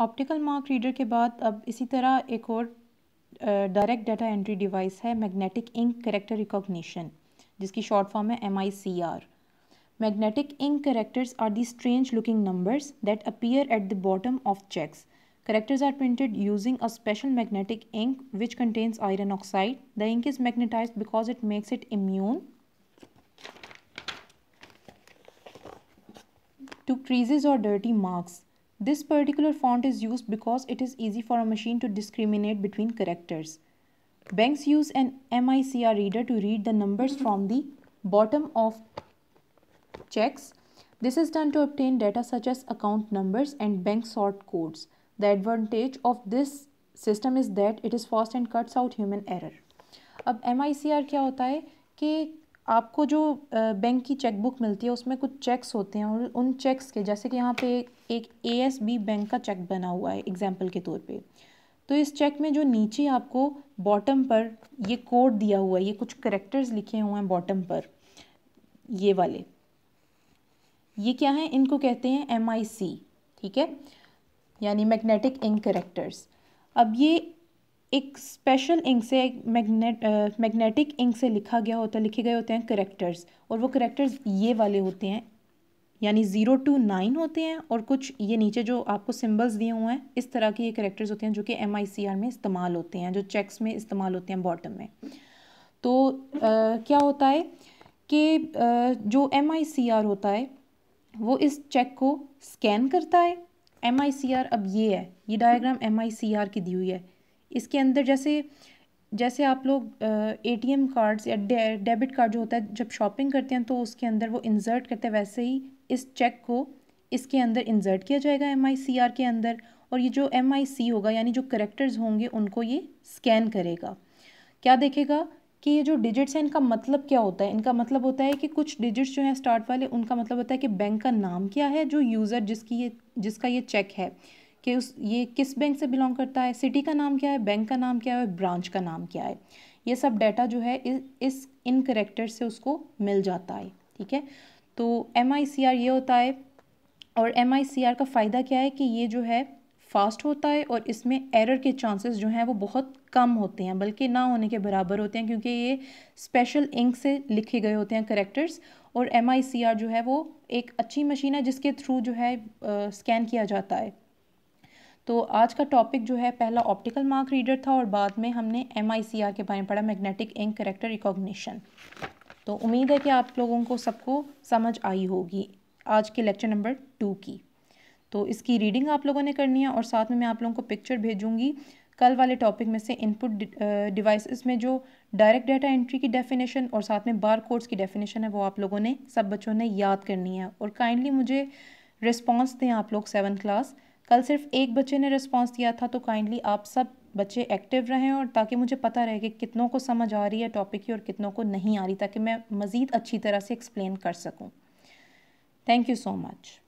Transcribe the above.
Optical mark reader के बाद अब इसी तरह एक और डायरेक्ट डाटा एंट्री डिवाइस है मैग्नेटिक इंक करेक्टर रिकॉग्निशन जिसकी शॉर्ट फॉर्म है M I C R magnetic ink characters are the strange looking numbers that appear at the bottom of cheques characters are printed using a special magnetic ink which contains iron oxide the ink is magnetise because it makes it immune to creases और dirty marks This particular font is used because it is easy for a machine to discriminate between characters. Banks use an MICR reader to read the numbers from the bottom of checks. This is done to obtain data such as account numbers and bank sort codes. The advantage of this system is that it is fast and cuts out human error. अब M I क्या होता है कि आपको जो bank की chequebook मिलती है उसमें कुछ चेक्स होते हैं और उन चेक्स के जैसे कि यहाँ पे एक ए एस बी बैंक का चेक बना हुआ है एग्जाम्पल के तौर पे तो इस चेक में जो नीचे आपको बॉटम पर ये कोड दिया हुआ है ये कुछ करेक्टर्स लिखे हुए हैं बॉटम पर ये वाले ये क्या है इनको कहते हैं एम आई सी ठीक है यानी मैग्नेटिक इंक करेक्टर्स अब ये एक स्पेशल इंक से एक मैगनेट मैग्नेटिक इंक से लिखा गया होता है लिखे गए होते हैं करेक्टर्स और वो करेक्टर्स ये वाले होते हैं यानी ज़ीरो टू नाइन होते हैं और कुछ ये नीचे जो आपको सिंबल्स दिए हुए हैं इस तरह के ये करेक्टर्स होते हैं जो कि एम में इस्तेमाल होते हैं जो चेक्स में इस्तेमाल होते हैं बॉटम में तो आ, क्या होता है कि आ, जो एम होता है वो इस चेक को स्कैन करता है एम अब ये है ये डायग्राम एम की दी हुई है इसके अंदर जैसे जैसे आप लोग ए टी एम कार्ड्स या डे, डेबिट कार्ड जो होता है जब शॉपिंग करते हैं तो उसके अंदर वो इंसर्ट करते हैं वैसे ही इस चेक को इसके अंदर इंसर्ट किया जाएगा एम आई सी आर के अंदर और ये जो एम आई सी होगा यानी जो करेक्टर्स होंगे उनको ये स्कैन करेगा क्या देखेगा कि ये जो डिजिट्स हैं इनका मतलब क्या होता है इनका मतलब होता है कि कुछ डिजिट्स जो हैं स्टार्ट वाले उनका मतलब होता है कि बैंक का नाम क्या है जो यूज़र जिसकी ये जिसका ये चेक है कि उस ये किस बैंक से बिलोंग करता है सिटी का नाम क्या है बैंक का नाम क्या है ब्रांच का नाम क्या है ये सब डाटा जो है इस, इस इन करेक्टर से उसको मिल जाता है ठीक है तो एम ये होता है और एम का फ़ायदा क्या है कि ये जो है फास्ट होता है और इसमें एरर के चांसेस जो हैं वो बहुत कम होते हैं बल्कि ना होने के बराबर होते हैं क्योंकि ये स्पेशल इंक से लिखे गए होते हैं करेक्टर्स और एम जो है वो एक अच्छी मशीन है जिसके थ्रू जो है स्कैन किया जाता है तो आज का टॉपिक जो है पहला ऑप्टिकल मार्क रीडर था और बाद में हमने एम के बारे में पढ़ा मैग्नेटिक इंक करेक्टर रिकॉग्निशन तो उम्मीद है कि आप लोगों को सबको समझ आई होगी आज के लेक्चर नंबर टू की तो इसकी रीडिंग आप लोगों ने करनी है और साथ में मैं आप लोगों को पिक्चर भेजूंगी कल वाले टॉपिक में से इनपुट डिवाइसेस में जो डायरेक्ट डाटा एंट्री की डेफिनेशन और साथ में बार कोड्स की डेफिनेशन है वो आप लोगों ने सब बच्चों ने याद करनी है और काइंडली मुझे रिस्पॉन्स दें आप लोग सेवन क्लास कल सिर्फ एक बच्चे ने रिस्पॉन्स दिया था तो काइंडली आप सब बच्चे एक्टिव रहें और ताकि मुझे पता रहे कि कितनों को समझ आ रही है टॉपिक की और कितनों को नहीं आ रही ताकि मैं मज़ीद अच्छी तरह से एक्सप्लेन कर सकूँ थैंक यू सो मच